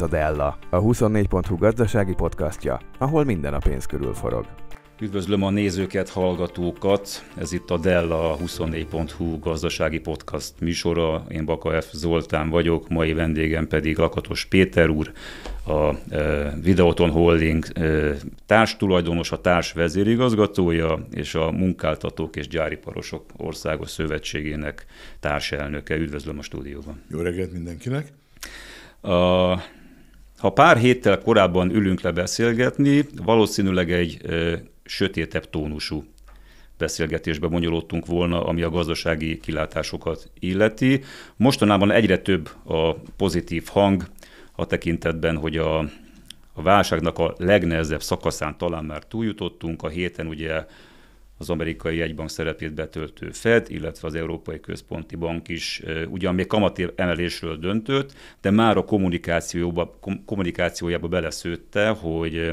ez a Della, a 24.hu gazdasági podcastja, ahol minden a pénz körül forog. Üdvözlöm a nézőket, hallgatókat! Ez itt a Della, a 24.hu gazdasági podcast műsora. Én Baka F. Zoltán vagyok, mai vendégem pedig Lakatos Péter úr, a e, Videoton Holding e, társtulajdonos, a vezérigazgatója és a Munkáltatók és Gyáriparosok Országos Szövetségének társelnöke. Üdvözlöm a stúdióban! Jó reggelt mindenkinek! A ha pár héttel korábban ülünk le beszélgetni, valószínűleg egy ö, sötétebb tónusú beszélgetésbe bonyolódtunk volna, ami a gazdasági kilátásokat illeti. Mostanában egyre több a pozitív hang a tekintetben, hogy a, a válságnak a legnehezebb szakaszán talán már túljutottunk. A héten ugye az amerikai egybank szerepét betöltő Fed, illetve az Európai Központi Bank is ugyan még kamat emelésről döntött, de már a kommunikációba, kommunikációjába beleszőtte, hogy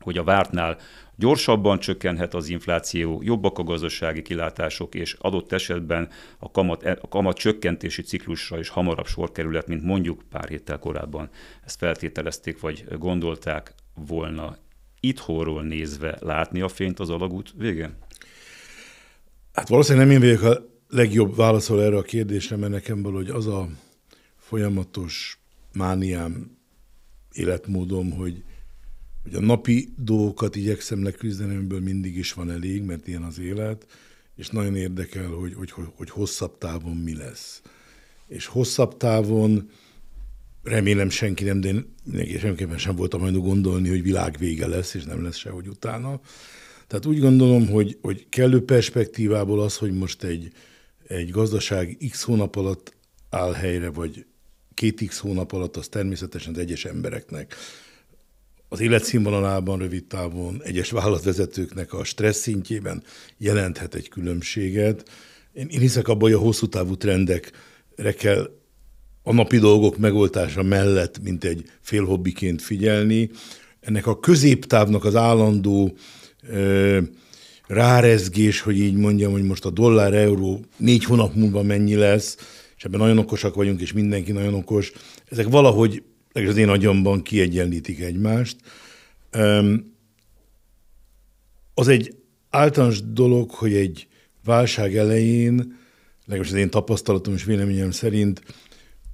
hogy a vártnál gyorsabban csökkenhet az infláció, jobbak a gazdasági kilátások, és adott esetben a kamat, e, a kamat csökkentési ciklusra is hamarabb sor kerülhet, mint mondjuk pár héttel korábban ezt feltételezték, vagy gondolták volna itthonról nézve látni a fényt az alagút végén? Hát valószínűleg nem én vagyok a legjobb válaszol erre a kérdésre, mert nekem hogy az a folyamatos mániám, életmódom, hogy, hogy a napi dolgokat igyekszem leküzdeni, amiből mindig is van elég, mert ilyen az élet, és nagyon érdekel, hogy, hogy, hogy, hogy hosszabb távon mi lesz. És hosszabb távon remélem senki nem, de én semmiképpen sem voltam hajlandó gondolni, hogy világ vége lesz, és nem lesz sehogy utána. Tehát úgy gondolom, hogy, hogy kellő perspektívából az, hogy most egy, egy gazdaság x hónap alatt áll helyre, vagy két x hónap alatt, az természetesen az egyes embereknek az életszínvonalában rövid távon, egyes vállalatvezetőknek a stressz szintjében jelenthet egy különbséget. Én, én hiszek abban, hogy a hosszú távú trendekre kell a napi dolgok megoldása mellett, mint egy félhobbiként figyelni. Ennek a középtávnak az állandó ö, rárezgés, hogy így mondjam, hogy most a dollár-euró négy hónap múlva mennyi lesz, és ebben nagyon okosak vagyunk, és mindenki nagyon okos, ezek valahogy az én agyamban kiegyenlítik egymást. Az egy általános dolog, hogy egy válság elején, legalábbis az én tapasztalatom és véleményem szerint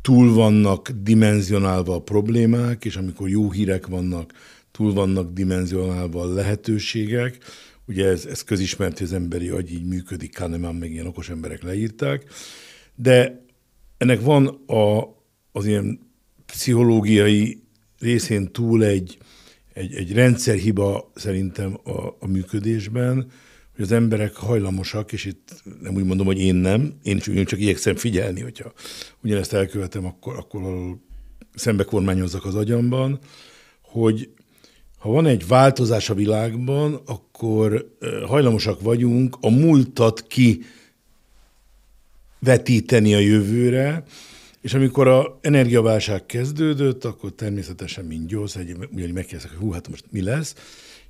túl vannak dimenzionálva a problémák, és amikor jó hírek vannak, túl vannak dimenzionálva a lehetőségek. Ugye ez, ez közismert, hogy az emberi agy így működik, Kahneman meg ilyen okos emberek leírták. De ennek van a, az ilyen pszichológiai részén túl egy, egy, egy rendszerhiba szerintem a, a működésben, hogy az emberek hajlamosak, és itt nem úgy mondom, hogy én nem, én csak, csak igyekszem figyelni, hogyha ugyanezt elkövetem, akkor, akkor szembe kormányozzak az agyamban, hogy ha van egy változás a világban, akkor hajlamosak vagyunk a múltat ki vetíteni a jövőre, és amikor a energiaválság kezdődött, akkor természetesen mind gyósz, ugyanígy megkérdeztek, hogy hú, hát most mi lesz,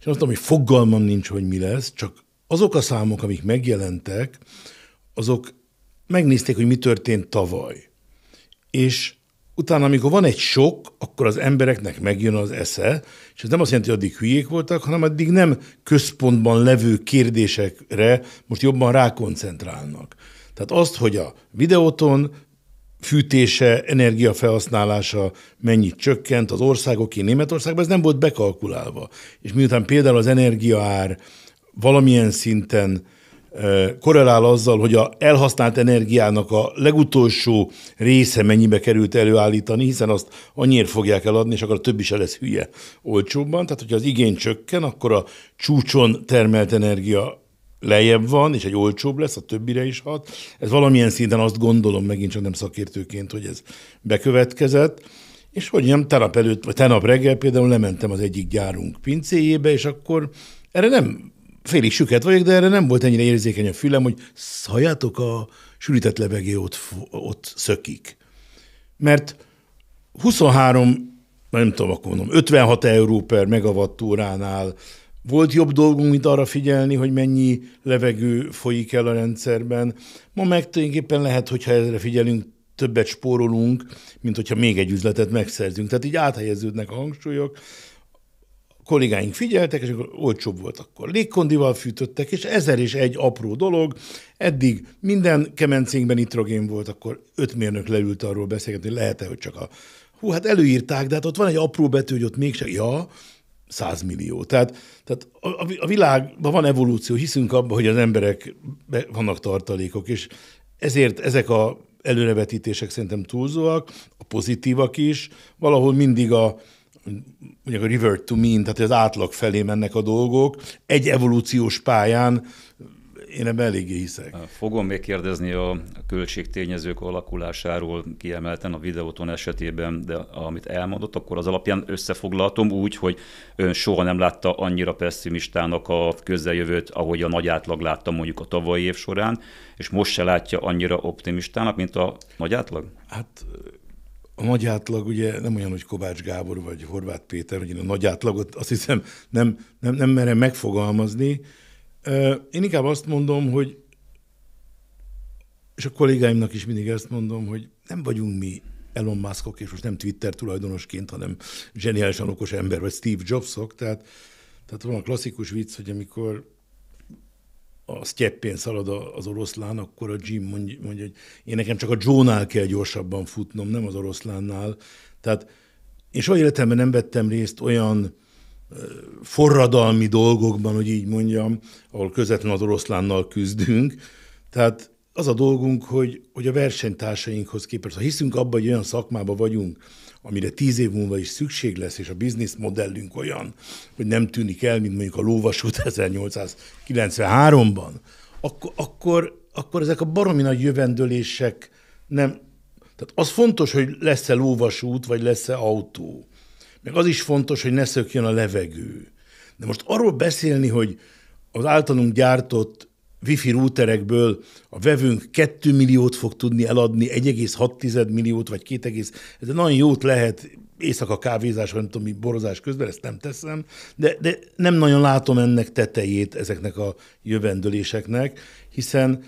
és azt mondom, hogy fogalmam nincs, hogy mi lesz, csak azok a számok, amik megjelentek, azok megnézték, hogy mi történt tavaly. És utána, amikor van egy sok, akkor az embereknek megjön az esze, és ez nem azt jelenti, hogy addig hülyék voltak, hanem addig nem központban levő kérdésekre most jobban rákoncentrálnak. Tehát azt, hogy a videóton fűtése, energiafelhasználása mennyit csökkent az országoké Németországban, ez nem volt bekalkulálva. És miután például az energiaár valamilyen szinten korrelál azzal, hogy a elhasznált energiának a legutolsó része mennyibe került előállítani, hiszen azt annyiért fogják eladni, és akkor a többi se lesz hülye olcsóbban. Tehát, hogyha az igény csökken, akkor a csúcson termelt energia lejjebb van, és egy olcsóbb lesz, a többire is hat. Ez valamilyen szinten azt gondolom, megint csak nem szakértőként, hogy ez bekövetkezett. És hogy nem, tegnap előtt, vagy tegnap reggel például lementem az egyik gyárunk pincéjébe, és akkor erre nem félig süket vagyok, de erre nem volt ennyire érzékeny a fülem, hogy szajátok a sűrített levegő ott, ott szökik. Mert 23, nem tudom, akkor mondom, 56 euró per megawattóránál volt jobb dolgunk, mint arra figyelni, hogy mennyi levegő folyik el a rendszerben. Ma meg tulajdonképpen lehet, hogyha erre figyelünk, többet spórolunk, mint hogyha még egy üzletet megszerzünk. Tehát így áthelyeződnek a hangsúlyok kollégáink figyeltek, és akkor olcsóbb volt akkor. Légkondival fűtöttek, és ezer és egy apró dolog. Eddig minden kemencénkben nitrogén volt, akkor öt mérnök leült arról beszélgetni, lehet-e, hogy csak a... Hú, hát előírták, de hát ott van egy apró betű, hogy ott mégsem... Ja, 100 millió. Tehát, tehát a, a világban van evolúció, hiszünk abban, hogy az emberek be, vannak tartalékok, és ezért ezek a előrevetítések szerintem túlzóak, a pozitívak is, valahol mindig a, mondjuk a revert to mean, tehát az átlag felé mennek a dolgok, egy evolúciós pályán én ebben eléggé hiszek. Fogom még kérdezni a költségtényezők alakulásáról kiemelten a videóton esetében, de amit elmondott, akkor az alapján összefoglaltom úgy, hogy ön soha nem látta annyira pessimistának a közeljövőt, ahogy a nagy átlag látta mondjuk a tavalyi év során, és most se látja annyira optimistának, mint a nagy átlag? Hát a nagy átlag ugye nem olyan, hogy Kovács Gábor vagy Horváth Péter, hogy én a nagy átlagot azt hiszem nem, nem, nem merem megfogalmazni. Én inkább azt mondom, hogy és a kollégáimnak is mindig ezt mondom, hogy nem vagyunk mi Elon Muskok, és most nem Twitter tulajdonosként, hanem zseniálisan okos ember, vagy Steve Jobsok, tehát, tehát van a klasszikus vicc, hogy amikor a sztyeppén szalad az oroszlán, akkor a Jim mondja, mondja, hogy én nekem csak a Joe-nál kell gyorsabban futnom, nem az oroszlánnál. Tehát én soha életemben nem vettem részt olyan forradalmi dolgokban, hogy így mondjam, ahol közvetlenül az oroszlánnal küzdünk. Tehát az a dolgunk, hogy, hogy a versenytársainkhoz képest, ha hiszünk abban, hogy olyan szakmába vagyunk, amire tíz év múlva is szükség lesz, és a bizniszmodellünk olyan, hogy nem tűnik el, mint mondjuk a lóvasút 1893-ban, akkor, akkor, akkor ezek a baromi nagy jövendőlések nem... Tehát az fontos, hogy lesz-e lóvasút, vagy lesz-e autó. Meg az is fontos, hogy ne szökjön a levegő. De most arról beszélni, hogy az általunk gyártott wifi routerekből a vevőnk 2 milliót fog tudni eladni, 1,6 milliót, vagy 2, ez nagyon jót lehet éjszaka kávézás, vagy nem tudom, mi borozás közben, ezt nem teszem, de, de nem nagyon látom ennek tetejét ezeknek a jövendőléseknek, hiszen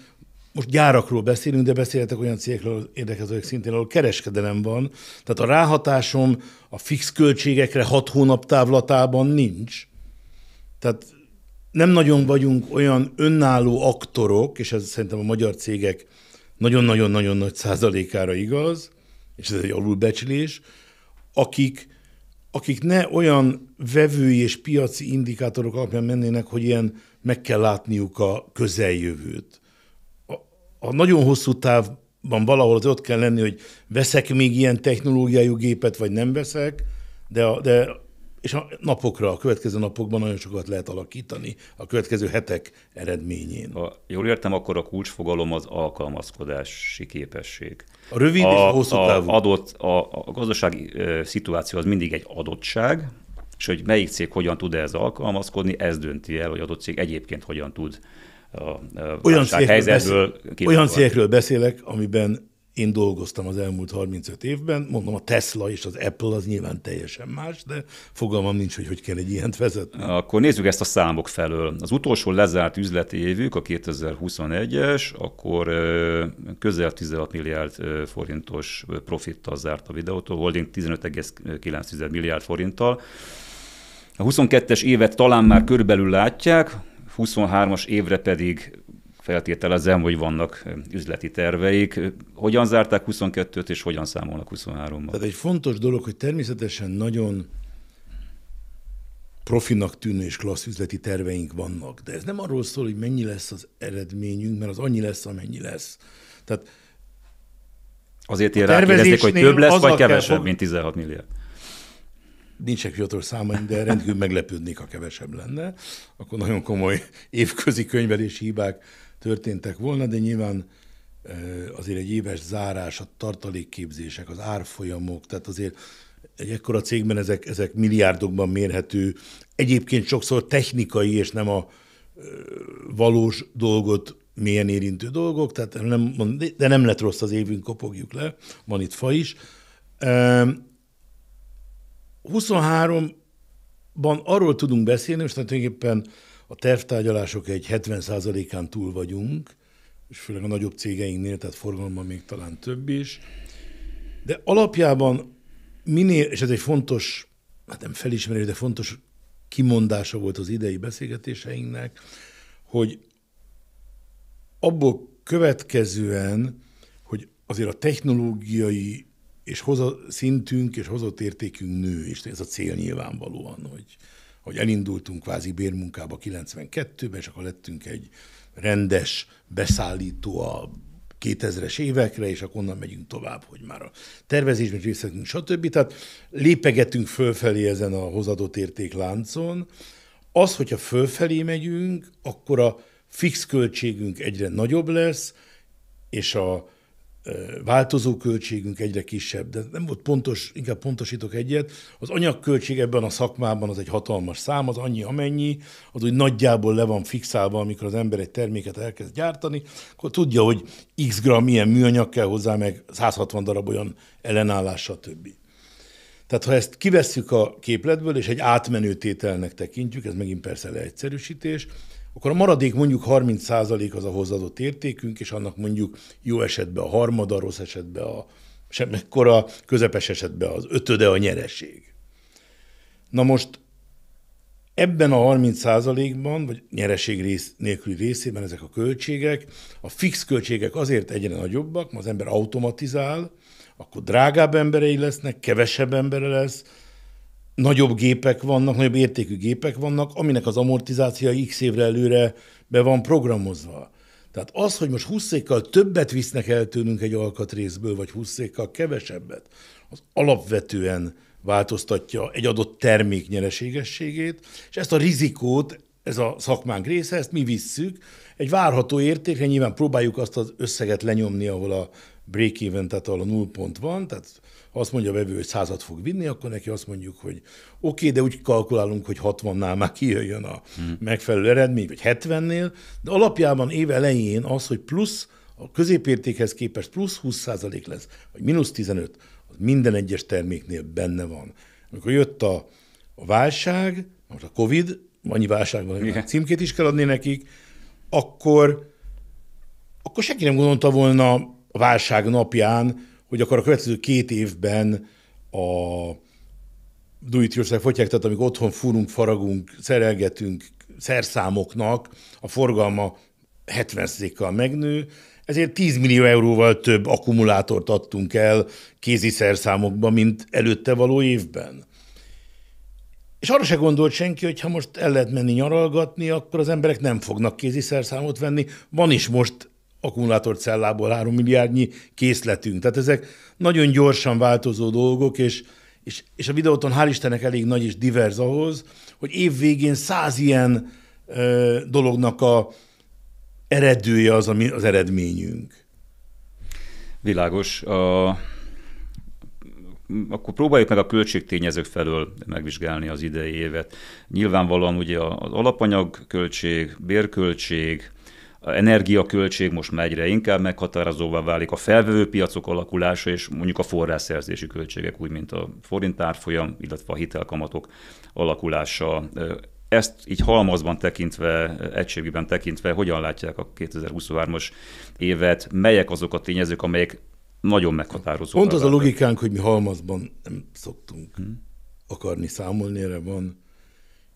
most gyárakról beszélünk, de beszéltek olyan cégekről, érdekezőek szintén, ahol kereskedelem van. Tehát a ráhatásom a fix költségekre hat hónap távlatában nincs. Tehát nem nagyon vagyunk olyan önálló aktorok, és ez szerintem a magyar cégek nagyon-nagyon-nagyon nagy százalékára igaz, és ez egy alulbecslés, akik, akik ne olyan vevői és piaci indikátorok alapján mennének, hogy ilyen meg kell látniuk a közeljövőt. A, a nagyon hosszú távban valahol az ott kell lenni, hogy veszek még ilyen technológiájú gépet, vagy nem veszek, de, a, de és a napokra, a következő napokban nagyon sokat lehet alakítani a következő hetek eredményén. Ha jól értem, akkor a kulcsfogalom az alkalmazkodási képesség. A rövid a, és a hosszú távú. A, adott, a, a gazdasági ö, szituáció az mindig egy adottság, és hogy melyik cég hogyan tud ez alkalmazkodni, ez dönti el, hogy adott cég egyébként hogyan tud a, a olyan, cégekről olyan cégekről beszélek, amiben én dolgoztam az elmúlt 35 évben, mondom, a Tesla és az Apple az nyilván teljesen más, de fogalmam nincs, hogy hogy kell egy ilyent vezetni. Akkor nézzük ezt a számok felől. Az utolsó lezárt üzleti évük, a 2021-es, akkor közel 16 milliárd forintos profittal zárt a videótól, holding 15,9 milliárd forinttal. A 22-es évet talán már körülbelül látják, 23-as évre pedig feltételezem, hogy vannak üzleti terveik. Hogyan zárták 22-t, és hogyan számolnak 23 mal Tehát egy fontos dolog, hogy természetesen nagyon profinak tűnő és klassz üzleti terveink vannak, de ez nem arról szól, hogy mennyi lesz az eredményünk, mert az annyi lesz, amennyi lesz. Tehát Azért én rákérdezik, hogy több lesz, vagy kevesebb, kell, mint 16 milliárd. Nincsenek fiatal számaim, de rendkívül meglepődnék, ha kevesebb lenne. Akkor nagyon komoly évközi könyvelési hibák történtek volna, de nyilván azért egy éves zárás, a tartalékképzések, az árfolyamok, tehát azért egy ekkora cégben ezek, ezek milliárdokban mérhető, egyébként sokszor technikai és nem a valós dolgot milyen érintő dolgok, tehát nem, de nem lett rossz az évünk, kopogjuk le, van itt fa is. 23-ban arról tudunk beszélni, most tulajdonképpen a tervtárgyalások egy 70%-án túl vagyunk, és főleg a nagyobb cégeinknél, tehát forgalomban még talán több is. De alapjában minél, és ez egy fontos, hát nem felismerő, de fontos kimondása volt az idei beszélgetéseinknek, hogy abból következően, hogy azért a technológiai és hozott szintünk és hozott értékünk nő, és ez a cél nyilvánvalóan, hogy hogy elindultunk kvázi bérmunkába 92-ben, és akkor lettünk egy rendes beszállító a 2000-es évekre, és akkor onnan megyünk tovább, hogy már a tervezésben részletünk, stb. Tehát lépegetünk fölfelé ezen a hozadott értékláncon. Az, hogyha fölfelé megyünk, akkor a fix költségünk egyre nagyobb lesz, és a változó költségünk egyre kisebb, de nem volt pontos, inkább pontosítok egyet. Az anyagköltség ebben a szakmában az egy hatalmas szám, az annyi amennyi, az úgy nagyjából le van fixálva, amikor az ember egy terméket elkezd gyártani, akkor tudja, hogy x gram milyen műanyag kell hozzá, meg 160 darab olyan ellenállás, stb. Tehát ha ezt kivesszük a képletből, és egy átmenő tételnek tekintjük, ez megint persze leegyszerűsítés, akkor a maradék mondjuk 30% százalék az a hozzáadott értékünk, és annak mondjuk jó esetben a harmada, rossz esetben a semmekkora, közepes esetben az ötöde a nyereség. Na most ebben a 30 százalékban vagy nyereség rész, nélküli részében ezek a költségek, a fix költségek azért egyre nagyobbak, ma az ember automatizál, akkor drágább emberei lesznek, kevesebb embere lesz, nagyobb gépek vannak, nagyobb értékű gépek vannak, aminek az amortizációja x évre előre be van programozva. Tehát az, hogy most 20 székkal többet visznek el tőlünk egy alkatrészből, vagy 20 székkal kevesebbet, az alapvetően változtatja egy adott termék nyereségességét, és ezt a rizikót, ez a szakmánk része, ezt mi visszük. Egy várható értékre nyilván próbáljuk azt az összeget lenyomni, ahol a break-even, tehát ahol a null pont van, tehát azt mondja a vevő, hogy százat fog vinni, akkor neki azt mondjuk, hogy oké, okay, de úgy kalkulálunk, hogy 60-nál már kijöjjön a hmm. megfelelő eredmény, vagy 70-nél, de alapjában éve elején az, hogy plusz a középértékhez képest plusz 20% lesz, vagy mínusz 15, az minden egyes terméknél benne van. Amikor jött a, a válság, most a Covid, annyi válság van, hogy címkét is kell adni nekik, akkor, akkor senki nem gondolta volna a válság napján, hogy akkor a következő két évben a do it yourself fogyják, tehát amíg otthon fúrunk, faragunk, szerelgetünk szerszámoknak, a forgalma 70%-kal megnő, ezért 10 millió euróval több akkumulátort adtunk el kézi szerszámokba, mint előtte való évben. És arra se gondolt senki, hogy ha most el lehet menni nyaralgatni, akkor az emberek nem fognak kézi szerszámot venni. Van is most akkumulátorcellából 3 milliárdnyi készletünk. Tehát ezek nagyon gyorsan változó dolgok, és, és, és a videóton hál' Istennek elég nagy és divers ahhoz, hogy év végén száz ilyen ö, dolognak a eredője az, ami az eredményünk. Világos. A... Akkor próbáljuk meg a költségtényezők felől megvizsgálni az idei évet. Nyilvánvalóan ugye az alapanyagköltség, bérköltség, a energiaköltség most már egyre inkább meghatározóvá válik, a felvevő piacok alakulása és mondjuk a forrásszerzési költségek, úgy mint a forint árfolyam, illetve a hitelkamatok alakulása. Ezt így halmazban tekintve, egységében tekintve, hogyan látják a 2023-as évet, melyek azok a tényezők, amelyek nagyon meghatározók. Pont az a logikánk, hogy mi halmazban nem szoktunk hmm. akarni számolni, erre van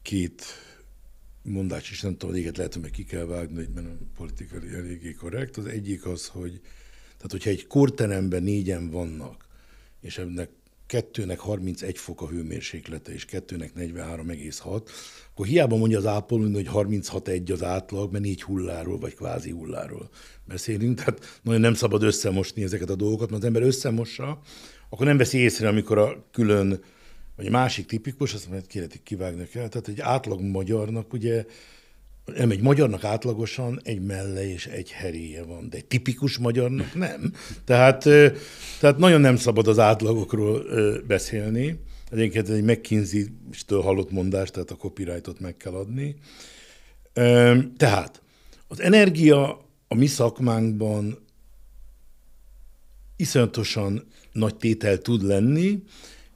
két mondás is, nem tudom, éget lehet, hogy meg ki kell vágni, hogy nem politikai eléggé korrekt. Az egyik az, hogy tehát hogyha egy kórteremben négyen vannak, és ennek kettőnek 31 fok a hőmérséklete, és kettőnek 43,6, akkor hiába mondja az ápoló, hogy 36,1 az átlag, mert négy hulláról, vagy kvázi hulláról beszélünk, tehát nagyon nem szabad összemosni ezeket a dolgokat, mert az ember összemossa, akkor nem veszi észre, amikor a külön vagy másik tipikus, azt majd hát kéretik kivágnak el, tehát egy átlag magyarnak ugye, nem, egy magyarnak átlagosan egy melle és egy heréje van, de egy tipikus magyarnak nem. Tehát, tehát nagyon nem szabad az átlagokról beszélni. Egyébként egy McKinsey-től hallott mondást, tehát a copyrightot meg kell adni. Tehát az energia a mi szakmánkban iszonyatosan nagy tétel tud lenni,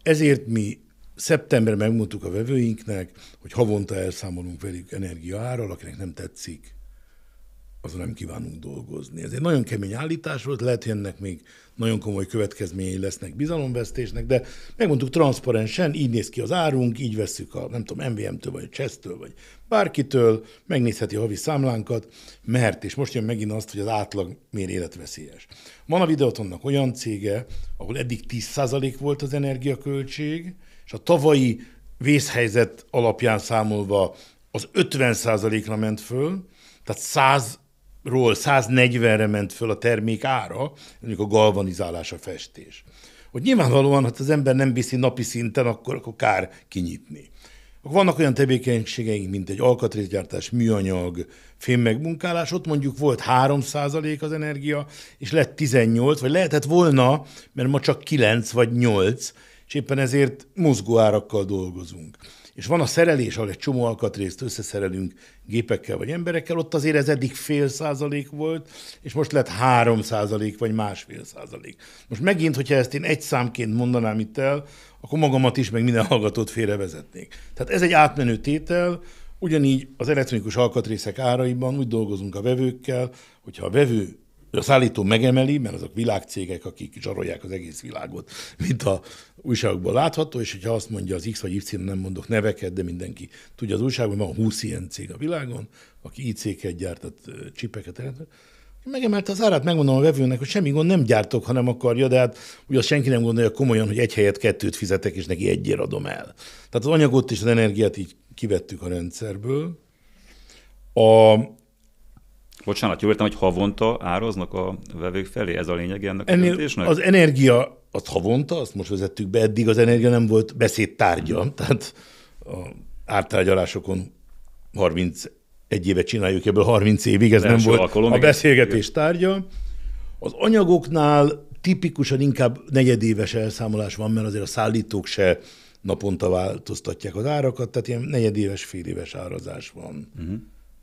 ezért mi Szeptemberben megmondtuk a vevőinknek, hogy havonta elszámolunk velük energiaáról, akinek nem tetszik, azon nem kívánunk dolgozni. Ez egy nagyon kemény állítás volt, lehet, hogy ennek még nagyon komoly következményei lesznek bizalomvesztésnek, de megmondtuk transzparensen, így néz ki az árunk, így veszük a, nem tudom, MVM-től, vagy Csesztől, vagy bárkitől, megnézheti a havi számlánkat, mert, és most jön megint azt, hogy az átlag miért életveszélyes. Van a videótonnak olyan cége, ahol eddig 10% volt az energiaköltség, és a tavalyi vészhelyzet alapján számolva az 50%-ra ment föl, tehát 100-ról 140-re ment föl a termék ára, mondjuk a galvanizálás, a festés. Hogy nyilvánvalóan, ha hát az ember nem viszi napi szinten, akkor, akkor kár kinyitni. Vannak olyan tevékenységeink, mint egy alkatrészgyártás, műanyag, fémmegmunkálás, ott mondjuk volt 3 az energia, és lett 18, vagy lehetett volna, mert ma csak 9 vagy 8, és éppen ezért mozgó árakkal dolgozunk. És van a szerelés, ahol egy csomó alkatrészt összeszerelünk gépekkel vagy emberekkel, ott azért ez eddig fél százalék volt, és most lett három százalék vagy másfél százalék. Most megint, hogyha ezt én egy számként mondanám itt el, akkor magamat is, meg minden hallgatót félrevezetnék. Tehát ez egy átmenő tétel, ugyanígy az elektronikus alkatrészek áraiban úgy dolgozunk a vevőkkel, hogyha a vevő a szállító megemeli, mert azok világcégek, akik zsarolják az egész világot, mint a újságokból látható, és hogyha azt mondja az X vagy Y, nem mondok neveket, de mindenki tudja az újságban, van 20 ilyen cég a világon, aki IC-ket gyárt, tehát csipeket Megemelte az árát, megmondom a vevőnek, hogy semmi gond, nem gyártok, hanem akarja, de hát ugye senki nem gondolja komolyan, hogy egy helyet kettőt fizetek, és neki egyért adom el. Tehát az anyagot és az energiát így kivettük a rendszerből. A, Bocsánat, jól értem, hogy havonta áraznak a vevők felé? Ez a lényeg ennek Ennél döntésnek? Az energia az havonta, azt most vezettük be, eddig az energia nem volt beszédtárgya, mm. tehát a ártárgyalásokon 31 éve csináljuk, ebből 30 évig ez De nem volt alkalom, a beszélgetés tárgya. Az anyagoknál tipikusan inkább negyedéves elszámolás van, mert azért a szállítók se naponta változtatják az árakat, tehát ilyen negyedéves, féléves árazás van. Mm-hmm.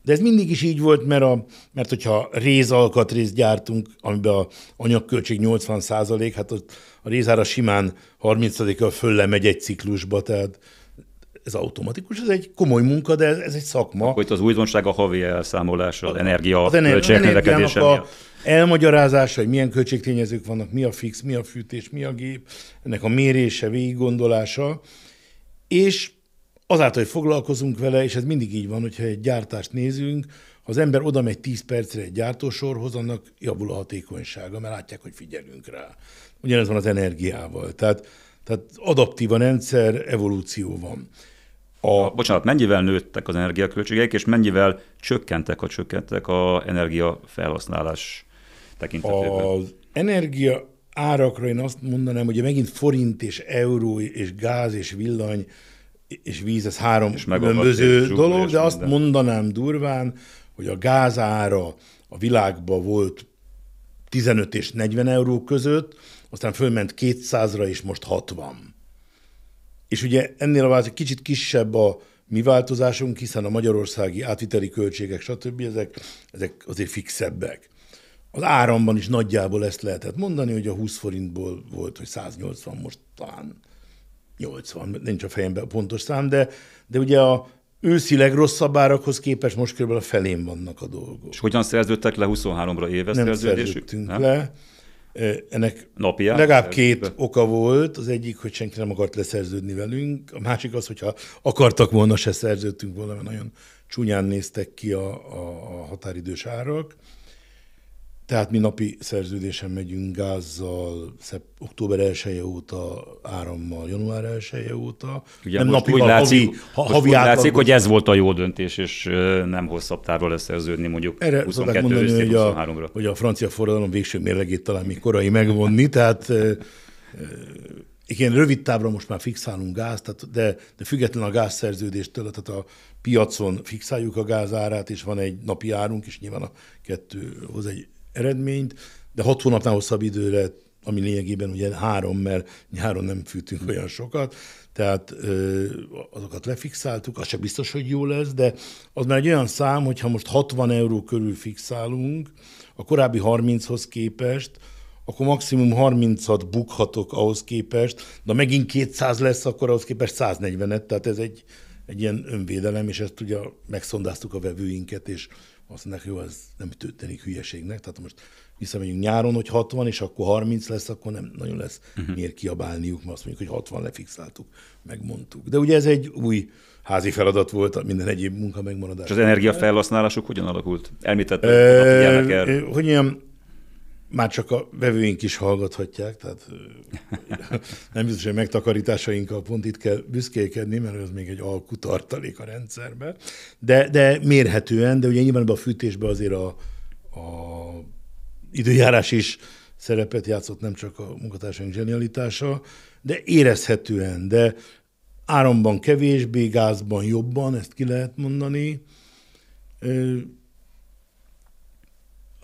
De ez mindig is így volt, mert, a, mert hogyha rézalkatrészt gyártunk, amiben a anyagköltség 80 százalék, hát ott a rézára simán 30-a megy egy ciklusba, tehát ez automatikus, ez egy komoly munka, de ez, ez egy szakma. Akkor itt az újdonság a havi elszámolása, az energia, az költségek növekedése a elmagyarázása, hogy milyen költségtényezők vannak, mi a fix, mi a fűtés, mi a gép, ennek a mérése, végiggondolása, és azáltal, hogy foglalkozunk vele, és ez mindig így van, hogyha egy gyártást nézünk, ha az ember oda megy 10 percre egy gyártósorhoz, annak javul a hatékonysága, mert látják, hogy figyelünk rá. Ugyanez van az energiával. Tehát, tehát adaptív a rendszer, evolúció van. A... Bocsánat, mennyivel nőttek az energiaköltségek, és mennyivel csökkentek, ha csökkentek a energiafelhasználás tekintetében? Az energia árakra én azt mondanám, hogy megint forint és euró és gáz és villany és víz, ez három és különböző dolog, de azt minden. mondanám durván, hogy a gázára a világban volt 15 és 40 euró között, aztán fölment 200-ra, és most 60. És ugye ennél a változás kicsit kisebb a mi változásunk, hiszen a magyarországi átviteli költségek, stb. ezek, ezek azért fixebbek. Az áramban is nagyjából ezt lehetett mondani, hogy a 20 forintból volt, hogy 180 most talán 80, nincs a fejemben a pontos szám, de, de ugye a őszi legrosszabb árakhoz képest most kb. a felén vannak a dolgok. És hogyan szerződtek le 23-ra éves Nem szerződésük? Nem le. Ennek Napján legalább két oka volt. Az egyik, hogy senki nem akart leszerződni velünk. A másik az, hogyha akartak volna, se szerződtünk volna, mert nagyon csúnyán néztek ki a, a, a határidős árak. Tehát mi napi szerződésen megyünk gázzal, szep, október 1 -e óta, árammal, január 1 -e óta. Ugye nem napi, úgy látszik, havi, havi úgy átlag... látszik, hogy ez volt a jó döntés, és nem hosszabb távra leszerződni mondjuk Erre 23 ra hogy hogy a francia forradalom végső mérlegét talán még korai megvonni, tehát igen, rövid távra most már fixálunk gáz, tehát de, de független a gázszerződéstől, tehát a piacon fixáljuk a gázárát, és van egy napi árunk, és nyilván a kettő hoz egy eredményt, de hat hónapnál hosszabb időre, ami lényegében ugye három, mert nyáron nem fűtünk hmm. olyan sokat, tehát ö, azokat lefixáltuk, az se biztos, hogy jó lesz, de az már egy olyan szám, hogy ha most 60 euró körül fixálunk, a korábbi 30-hoz képest, akkor maximum 36 bukhatok ahhoz képest, de megint 200 lesz, akkor ahhoz képest 140-et, tehát ez egy, egy ilyen önvédelem, és ezt ugye megszondáztuk a vevőinket, és azt mondják, jó, ez nem történik hülyeségnek, tehát most visszamegyünk nyáron, hogy 60, és akkor 30 lesz, akkor nem nagyon lesz uh-huh. miért kiabálniuk, mert azt mondjuk, hogy 60 lefixáltuk, megmondtuk. De ugye ez egy új házi feladat volt, minden egyéb munka megmaradás. És az energiafelhasználásuk hogyan alakult? e, hogy mondjam, már csak a vevőink is hallgathatják, tehát nem biztos, hogy megtakarításainkkal pont itt kell büszkékedni, mert ez még egy alkutartalék a rendszerbe, de, de mérhetően, de ugye nyilván a fűtésben azért a, a időjárás is szerepet játszott, nem csak a munkatársaink zsenialitása, de érezhetően, de áramban kevésbé, gázban jobban, ezt ki lehet mondani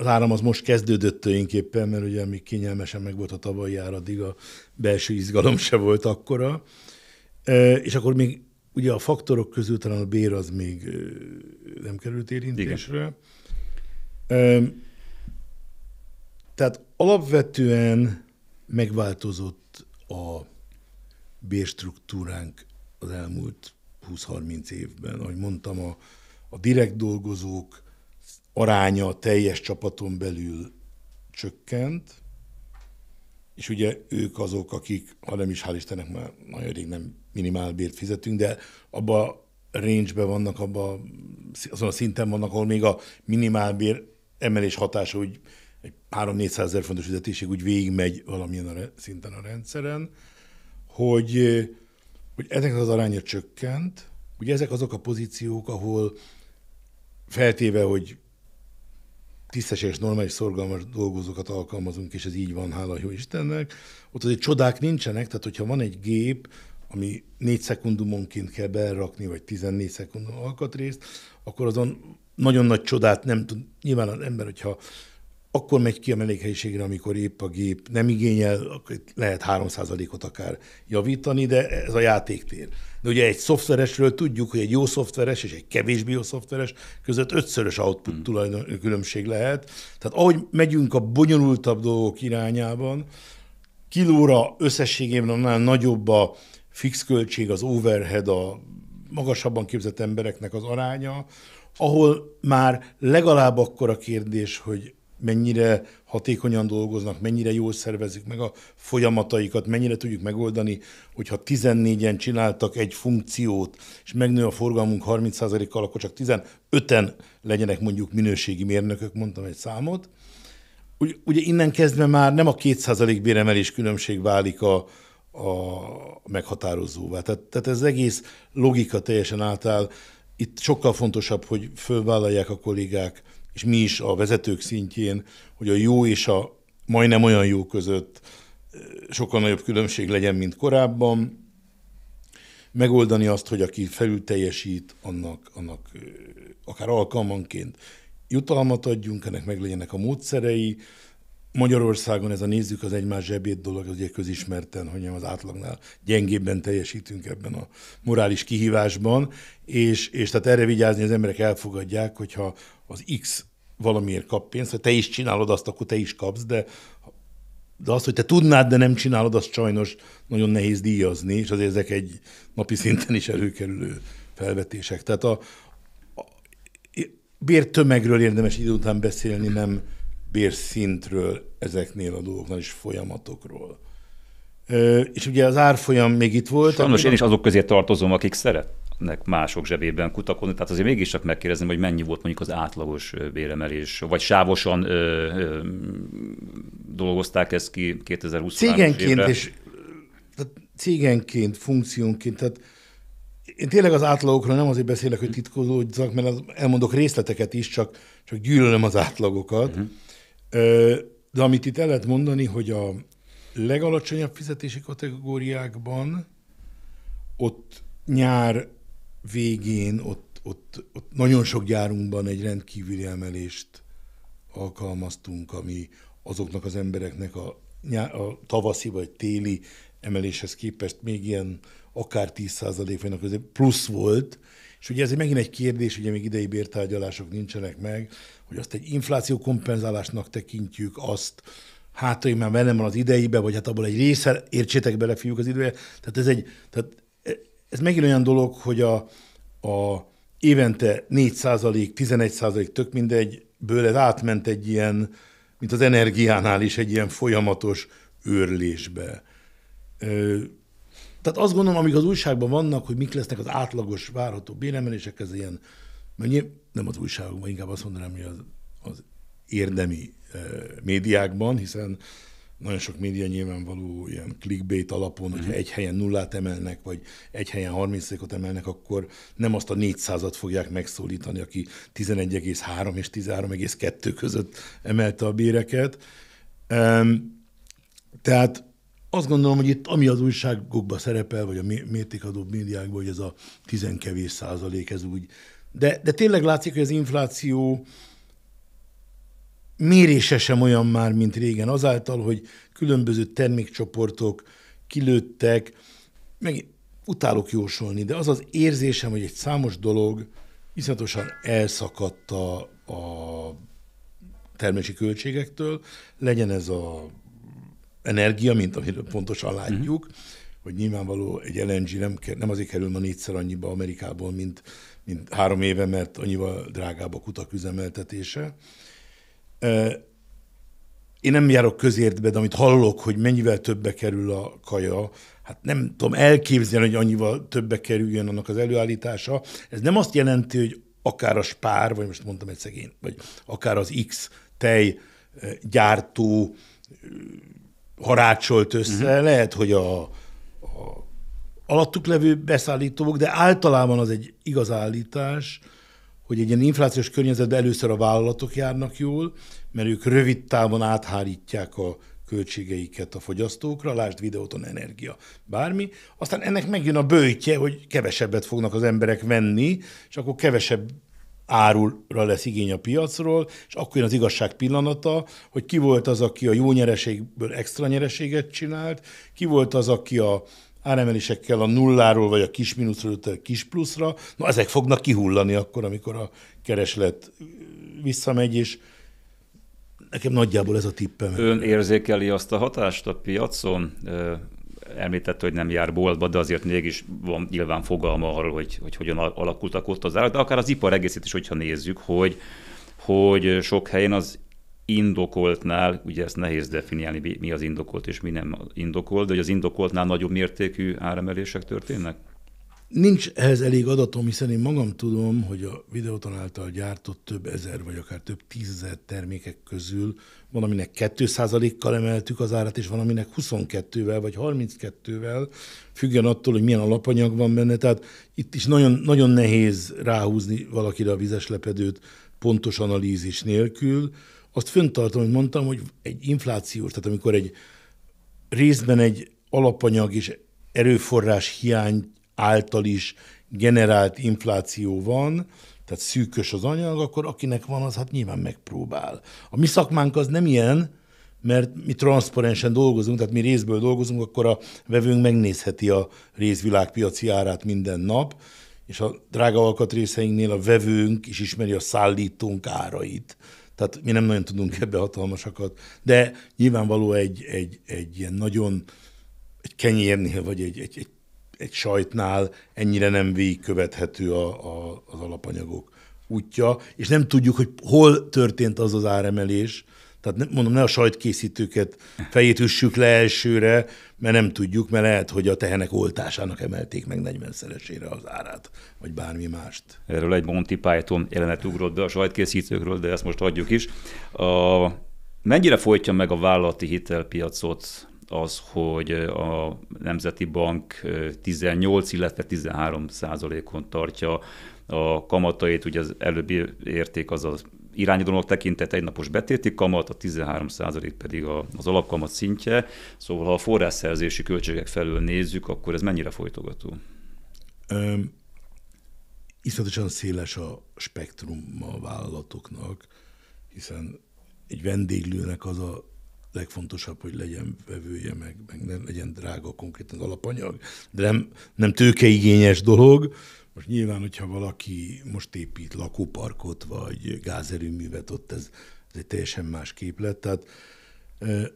az áram az most kezdődött tulajdonképpen, mert ugye még kényelmesen meg volt a tavalyi áradig, a belső izgalom se volt akkora. És akkor még ugye a faktorok közül talán a bér az még nem került érintésre. Igen. Tehát alapvetően megváltozott a bérstruktúránk az elmúlt 20-30 évben. Ahogy mondtam, a, a direkt dolgozók, aránya a teljes csapaton belül csökkent, és ugye ők azok, akik, ha nem is hál' Istennek már nagyon rég nem minimálbért fizetünk, de abba a range vannak, abba azon a szinten vannak, ahol még a minimálbér emelés hatása hogy egy 3-400 ezer fontos fizetésig úgy végigmegy valamilyen a re- szinten a rendszeren, hogy, hogy ezek az aránya csökkent, ugye ezek azok a pozíciók, ahol feltéve, hogy tisztességes, normális, szorgalmas dolgozókat alkalmazunk, és ez így van, hála jó Istennek. Ott azért csodák nincsenek, tehát hogyha van egy gép, ami 4 szekundumonként kell berakni, vagy 14 szekundum alkatrészt, akkor azon nagyon nagy csodát nem tud. Nyilván az ember, hogyha akkor megy ki a melékhelyiségre, amikor épp a gép nem igényel, akkor lehet 3%-ot akár javítani, de ez a játéktér. De ugye egy szoftveresről tudjuk, hogy egy jó szoftveres és egy kevésbé jó szoftveres között ötszörös output hmm. tulajdon, különbség lehet. Tehát ahogy megyünk a bonyolultabb dolgok irányában, kilóra összességében annál nagyobb a fix költség, az overhead, a magasabban képzett embereknek az aránya, ahol már legalább akkor a kérdés, hogy mennyire hatékonyan dolgoznak, mennyire jól szervezik meg a folyamataikat, mennyire tudjuk megoldani, hogyha 14-en csináltak egy funkciót, és megnő a forgalmunk 30%-kal, akkor csak 15-en legyenek mondjuk minőségi mérnökök, mondtam egy számot. Ugye innen kezdve már nem a 2% béremelés különbség válik a, a meghatározóvá. Tehát, tehát ez egész logika teljesen által Itt sokkal fontosabb, hogy fölvállalják a kollégák és mi is a vezetők szintjén, hogy a jó és a majdnem olyan jó között sokkal nagyobb különbség legyen, mint korábban. Megoldani azt, hogy aki felül teljesít, annak, annak akár alkalmanként jutalmat adjunk, ennek legyenek a módszerei. Magyarországon ez a nézzük az egymás zsebét dolog, az ugye közismerten, hogy az átlagnál gyengébben teljesítünk ebben a morális kihívásban, és, és tehát erre vigyázni az emberek elfogadják, hogyha az X valamiért kap pénzt, hogy te is csinálod azt, akkor te is kapsz, de de azt, hogy te tudnád, de nem csinálod, azt sajnos nagyon nehéz díjazni, és azért ezek egy napi szinten is előkerülő felvetések. Tehát a, a bértömegről érdemes idő után beszélni, nem bérszintről ezeknél a dolgoknál és folyamatokról. És ugye az árfolyam még itt volt. Sajnos én is azok közé tartozom, akik szeret nek mások zsebében kutakodni, tehát azért mégiscsak megkérdezem, hogy mennyi volt mondjuk az átlagos béremelés, vagy sávosan ö, ö, dolgozták ezt ki 2020 Cégenként évre. és tehát cégenként, funkciónként, tehát én tényleg az átlagokról nem azért beszélek, hogy titkozódjak, mert elmondok részleteket is, csak, csak gyűlölöm az átlagokat. Uh-huh. De amit itt el lehet mondani, hogy a legalacsonyabb fizetési kategóriákban ott nyár végén ott, ott, ott nagyon sok gyárunkban egy rendkívüli emelést alkalmaztunk, ami azoknak az embereknek a, a tavaszi vagy téli emeléshez képest még ilyen akár 10% vagy közé plusz volt, és ugye ez megint egy kérdés, ugye még idei bértárgyalások nincsenek meg, hogy azt egy infláció kompenzálásnak tekintjük, azt hát, hogy már velem van az ideibe, vagy hát abból egy része, értsétek bele, fiúk, az időbe, Tehát ez egy, tehát ez megint olyan dolog, hogy a, a évente 4 százalék, 11 százalék, tök mindegy, ből ez átment egy ilyen, mint az energiánál is, egy ilyen folyamatos őrlésbe. tehát azt gondolom, amik az újságban vannak, hogy mik lesznek az átlagos várható béremelések, ez ilyen, mennyi nem az újságokban, inkább azt mondanám, hogy az, az érdemi médiákban, hiszen nagyon sok média nyilvánvaló ilyen clickbait alapon, uh-huh. hogyha mhm. egy helyen nullát emelnek, vagy egy helyen 30 emelnek, akkor nem azt a 400-at fogják megszólítani, aki 11,3 és 13,2 között emelte a béreket. Tehát azt gondolom, hogy itt ami az újságokban szerepel, vagy a mértékadó médiákban, hogy ez a tizenkevés százalék, ez úgy. De, de tényleg látszik, hogy az infláció mérése sem olyan már, mint régen, azáltal, hogy különböző termékcsoportok kilőttek, meg utálok jósolni, de az az érzésem, hogy egy számos dolog viszontosan elszakadta a, termési költségektől, legyen ez a energia, mint amiről pontosan mhm. látjuk, mm-hmm. hogy nyilvánvaló egy LNG nem, nem azért kerül ma négyszer annyiba Amerikából, mint, mint három éve, mert annyival drágább a kutak üzemeltetése, én nem járok közértbe, de amit hallok, hogy mennyivel többe kerül a kaja, hát nem tudom elképzelni, hogy annyival többe kerüljön annak az előállítása. Ez nem azt jelenti, hogy akár a spár, vagy most mondtam egy szegény, vagy akár az X tej gyártó harácsolt össze, uh-huh. lehet, hogy a, a alattuk levő beszállítók, de általában az egy igaz állítás, hogy egy ilyen inflációs környezetben először a vállalatok járnak jól, mert ők rövid távon áthárítják a költségeiket a fogyasztókra, lásd videóton energia, bármi. Aztán ennek megjön a bőtje, hogy kevesebbet fognak az emberek venni, és akkor kevesebb árulra lesz igény a piacról, és akkor jön az igazság pillanata, hogy ki volt az, aki a jó nyereségből extra nyereséget csinált, ki volt az, aki a áremelésekkel a nulláról vagy a kis mínuszról a kis pluszra, na ezek fognak kihullani akkor, amikor a kereslet visszamegy, és nekem nagyjából ez a tippem. Ön érzékeli azt a hatást a piacon? említette, hogy nem jár boltba, de azért mégis van nyilván fogalma arról, hogy, hogy hogyan alakultak ott az árak, de akár az ipar egészét is, hogyha nézzük, hogy, hogy sok helyen az indokoltnál, ugye ezt nehéz definiálni, mi az indokolt és mi nem indokolt, de hogy az indokoltnál nagyobb mértékű áremelések történnek? Nincs ehhez elég adatom, hiszen én magam tudom, hogy a videóton által gyártott több ezer vagy akár több tízezer termékek közül van, aminek 2%-kal emeltük az árat, és van, aminek 22-vel vagy 32-vel, függen attól, hogy milyen alapanyag van benne. Tehát itt is nagyon, nagyon nehéz ráhúzni valakire a vizes lepedőt pontos analízis nélkül azt föntartom, hogy mondtam, hogy egy inflációs, tehát amikor egy részben egy alapanyag és erőforrás hiány által is generált infláció van, tehát szűkös az anyag, akkor akinek van, az hát nyilván megpróbál. A mi szakmánk az nem ilyen, mert mi transzparensen dolgozunk, tehát mi részből dolgozunk, akkor a vevőnk megnézheti a részvilágpiaci árát minden nap, és a drága alkatrészeinknél a vevőnk is ismeri a szállítónk árait. Tehát mi nem nagyon tudunk ebbe hatalmasakat, de nyilvánvaló egy, egy, egy ilyen nagyon egy kenyérnél, vagy egy, egy, egy, egy sajtnál ennyire nem végigkövethető a, a, az alapanyagok útja, és nem tudjuk, hogy hol történt az az áremelés, tehát mondom, ne a sajtkészítőket fejét üssük le elsőre, mert nem tudjuk, mert lehet, hogy a tehenek oltásának emelték meg 40-szeresére az árát, vagy bármi mást. Erről egy Monty Python jelenet ugrott be a sajtkészítőkről, de ezt most adjuk is. A, mennyire folytja meg a vállalati hitelpiacot az, hogy a Nemzeti Bank 18, illetve 13 százalékon tartja a kamatait, ugye az előbbi érték az az irányadónak tekintett egynapos betéti kamat, a 13 pedig a, az alapkamat szintje. Szóval ha a forrásszerzési költségek felől nézzük, akkor ez mennyire folytogató? iszonyatosan széles a spektrum a vállalatoknak, hiszen egy vendéglőnek az a legfontosabb, hogy legyen vevője, meg, meg ne legyen drága konkrétan az alapanyag, de nem, nem tőkeigényes dolog, most nyilván, hogyha valaki most épít lakóparkot, vagy gázerőművet, ott ez, ez egy teljesen más képlet. Tehát e,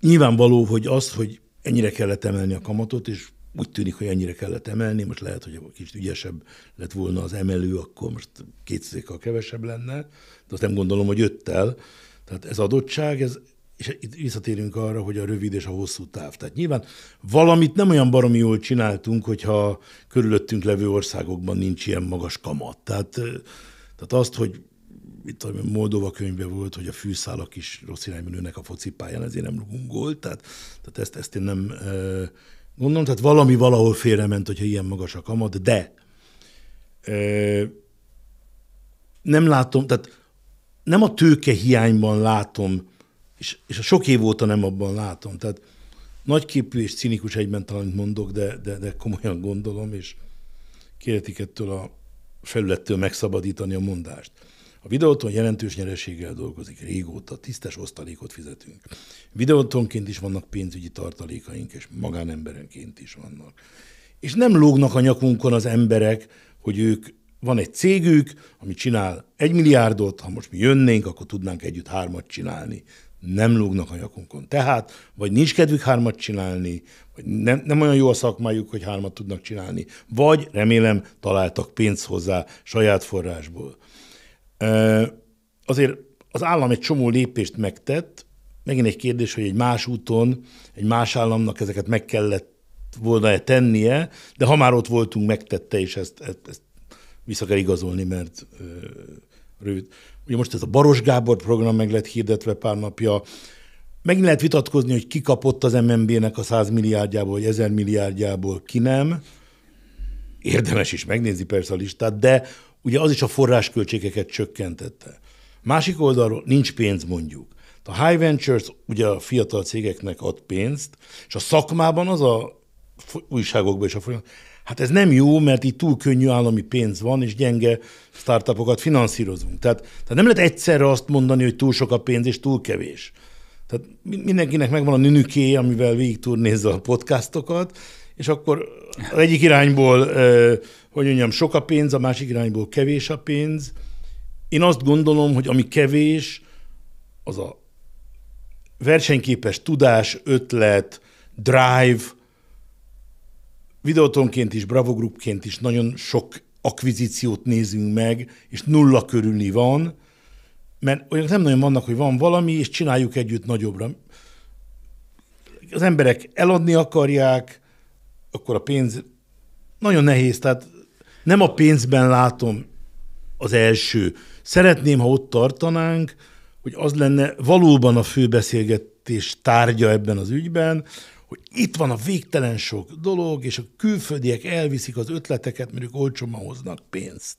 nyilvánvaló, hogy az, hogy ennyire kellett emelni a kamatot, és úgy tűnik, hogy ennyire kellett emelni, most lehet, hogy kicsit ügyesebb lett volna az emelő, akkor most kétszerékkal kevesebb lenne, de azt nem gondolom, hogy öttel. Tehát ez adottság, ez, és itt visszatérünk arra, hogy a rövid és a hosszú táv. Tehát nyilván valamit nem olyan baromi jól csináltunk, hogyha körülöttünk levő országokban nincs ilyen magas kamat. Tehát, tehát azt, hogy itt a Moldova könyve volt, hogy a fűszálak is rossz irányban nőnek a focipályán, ezért nem rúgunk gólt, tehát, tehát ezt, ezt én nem gondolom, tehát valami valahol félrement, hogyha ilyen magas a kamat, de nem látom, tehát nem a tőke hiányban látom és, és a sok év óta nem abban látom. Tehát nagyképű és cinikus egyben talán mondok, de, de, de komolyan gondolom, és kérhetik ettől a felülettől megszabadítani a mondást. A videóton jelentős nyereséggel dolgozik régóta, tisztes osztalékot fizetünk. Videótonként is vannak pénzügyi tartalékaink, és magánemberenként is vannak. És nem lógnak a nyakunkon az emberek, hogy ők van egy cégük, ami csinál egy milliárdot, ha most mi jönnénk, akkor tudnánk együtt hármat csinálni nem lógnak a nyakunkon. Tehát, vagy nincs kedvük hármat csinálni, vagy nem, nem olyan jó a szakmájuk, hogy hármat tudnak csinálni, vagy remélem találtak pénzt hozzá saját forrásból. Azért az állam egy csomó lépést megtett, megint egy kérdés, hogy egy más úton, egy más államnak ezeket meg kellett volna-e tennie, de ha már ott voltunk, megtette, és ezt, ezt, ezt vissza kell igazolni, mert rövid. Ugye most ez a Baros Gábor program meg lett hirdetve pár napja, Megint lehet vitatkozni, hogy ki kapott az MNB-nek a 100 milliárdjából, vagy 1000 milliárdjából, ki nem. Érdemes is megnézni persze a listát, de ugye az is a forrásköltségeket csökkentette. Másik oldalról nincs pénz mondjuk. A High Ventures ugye a fiatal cégeknek ad pénzt, és a szakmában az a újságokban is a folyamat, Hát ez nem jó, mert itt túl könnyű állami pénz van, és gyenge startupokat finanszírozunk. Tehát, tehát nem lehet egyszerre azt mondani, hogy túl sok a pénz, és túl kevés. Tehát mindenkinek megvan a nünüké, amivel végig turnézza a podcastokat, és akkor az egyik irányból, hogy mondjam, sok a pénz, a másik irányból kevés a pénz. Én azt gondolom, hogy ami kevés, az a versenyképes tudás, ötlet, drive – videótonként is, Bravo Groupként is nagyon sok akvizíciót nézünk meg, és nulla körülni van, mert olyan nem nagyon vannak, hogy van valami, és csináljuk együtt nagyobbra. Az emberek eladni akarják, akkor a pénz nagyon nehéz, tehát nem a pénzben látom az első. Szeretném, ha ott tartanánk, hogy az lenne valóban a fő beszélgetés tárgya ebben az ügyben, hogy itt van a végtelen sok dolog, és a külföldiek elviszik az ötleteket, mert ők olcsóban hoznak pénzt.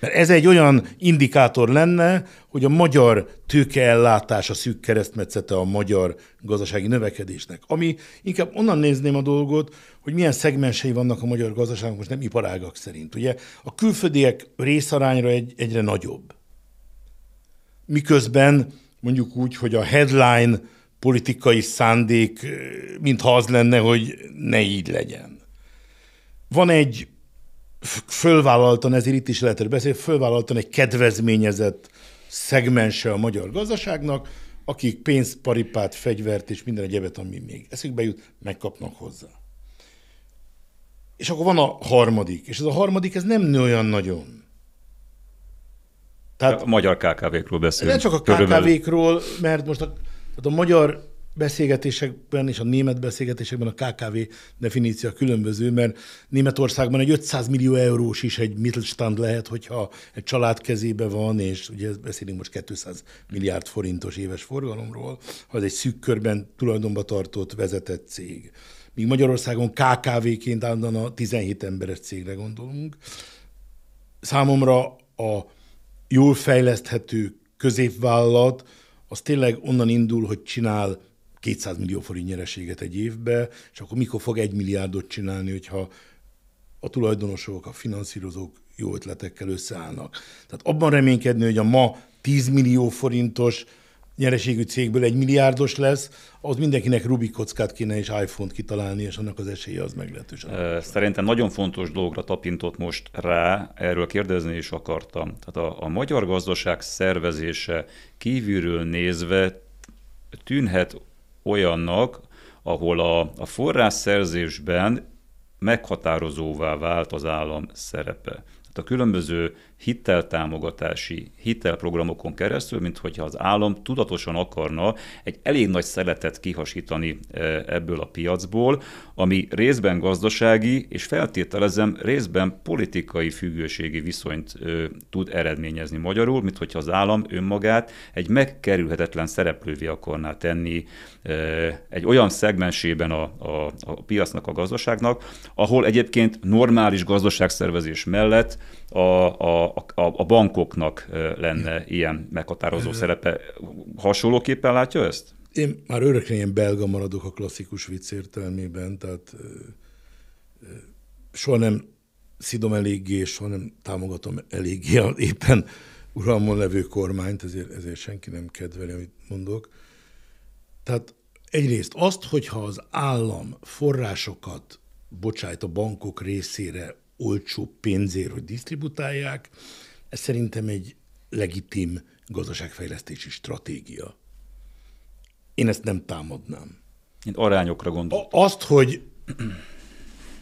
Mert ez egy olyan indikátor lenne, hogy a magyar tőkeellátás a szűk keresztmetszete a magyar gazdasági növekedésnek. Ami inkább onnan nézném a dolgot, hogy milyen szegmensei vannak a magyar gazdaságnak, most nem iparágak szerint. Ugye a külföldiek részarányra egy, egyre nagyobb. Miközben mondjuk úgy, hogy a headline politikai szándék, mintha az lenne, hogy ne így legyen. Van egy fölvállaltan, ezért itt is lehet beszélni, fölvállaltan egy kedvezményezett szegmense a magyar gazdaságnak, akik pénzt, paripát, fegyvert és minden egyebet, ami még eszükbe jut, megkapnak hozzá. És akkor van a harmadik, és ez a harmadik, ez nem nő olyan nagyon. Tehát, a magyar KKV-król beszélünk. Nem csak a KKV-król, mert most a tehát a magyar beszélgetésekben és a német beszélgetésekben a KKV definíció különböző, mert Németországban egy 500 millió eurós is egy Mittelstand lehet, hogyha egy család kezébe van, és ugye beszélünk most 200 milliárd forintos éves forgalomról, ha ez egy szűk körben tulajdonba tartott, vezetett cég. Míg Magyarországon KKV-ként állandóan a 17 emberes cégre gondolunk. Számomra a jól fejleszthető középvállalat, az tényleg onnan indul, hogy csinál 200 millió forint nyereséget egy évbe, és akkor mikor fog egy milliárdot csinálni, hogyha a tulajdonosok, a finanszírozók jó ötletekkel összeállnak. Tehát abban reménykedni, hogy a ma 10 millió forintos nyereségű cégből egy milliárdos lesz, az mindenkinek Rubik kockát kéne és iPhone-t kitalálni, és annak az esélye az meglehetősen. Szerintem nagyon fontos dologra tapintott most rá, erről kérdezni is akartam. Tehát a, a magyar gazdaság szervezése kívülről nézve tűnhet olyannak, ahol a, a forrásszerzésben meghatározóvá vált az állam szerepe. Tehát a különböző hiteltámogatási hitelprogramokon keresztül, mint hogyha az állam tudatosan akarna egy elég nagy szeletet kihasítani e, ebből a piacból, ami részben gazdasági, és feltételezem részben politikai függőségi viszonyt ö, e, tud eredményezni magyarul, mint hogyha az állam önmagát egy megkerülhetetlen szereplővé akarná tenni ö, e, egy olyan szegmensében a, a, a piacnak, a gazdaságnak, ahol egyébként normális gazdaságszervezés mellett a, a, a, a bankoknak lenne ilyen meghatározó szerepe. Hasonlóképpen látja ezt? Én már örökre ilyen belga maradok a klasszikus vicc értelmében, tehát soha nem szidom eléggé, és soha nem támogatom eléggé éppen uralmon levő kormányt, ezért, ezért senki nem kedveli, amit mondok. Tehát egyrészt azt, hogyha az állam forrásokat bocsájt a bankok részére olcsó pénzért, hogy disztributálják. Ez szerintem egy legitim gazdaságfejlesztési stratégia. Én ezt nem támadnám. Én arányokra gondolok. Azt, hogy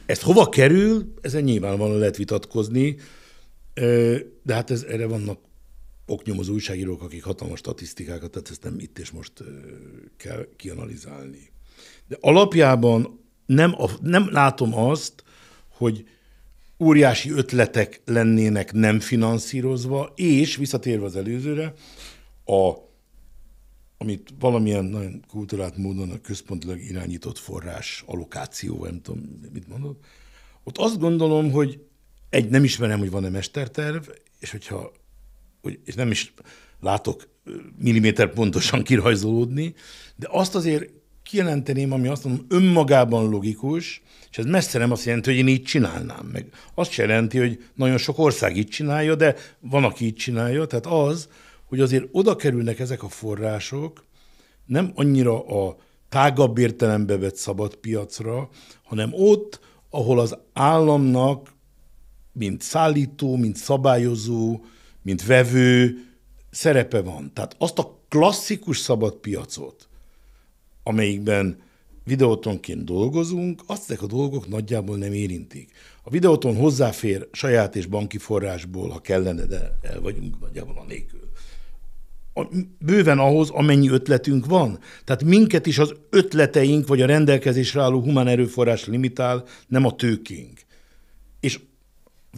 ezt hova kerül, ezen nyilvánvalóan lehet vitatkozni, de hát ez, erre vannak oknyomozó újságírók, akik hatalmas statisztikákat, tehát ezt nem itt és most kell kianalizálni. De alapjában nem, nem látom azt, hogy óriási ötletek lennének nem finanszírozva, és visszatérve az előzőre, a, amit valamilyen nagyon kultúrát módon a központilag irányított forrás allokáció, nem tudom, mit mondod, ott azt gondolom, hogy egy, nem ismerem, hogy van-e mesterterv, és hogyha, hogy, és nem is látok milliméter pontosan kirajzolódni, de azt azért kijelenteném, ami azt mondom, önmagában logikus, és ez messze nem azt jelenti, hogy én így csinálnám meg. Azt jelenti, hogy nagyon sok ország így csinálja, de van, aki így csinálja. Tehát az, hogy azért oda kerülnek ezek a források, nem annyira a tágabb értelembe vett szabad piacra, hanem ott, ahol az államnak, mint szállító, mint szabályozó, mint vevő szerepe van. Tehát azt a klasszikus szabad piacot, amelyikben videótonként dolgozunk, azt ezek a dolgok nagyjából nem érintik. A videóton hozzáfér saját és banki forrásból, ha kellene, de el vagyunk nagyjából a nélkül. Bőven ahhoz, amennyi ötletünk van. Tehát minket is az ötleteink, vagy a rendelkezésre álló humán erőforrás limitál, nem a tőkénk. És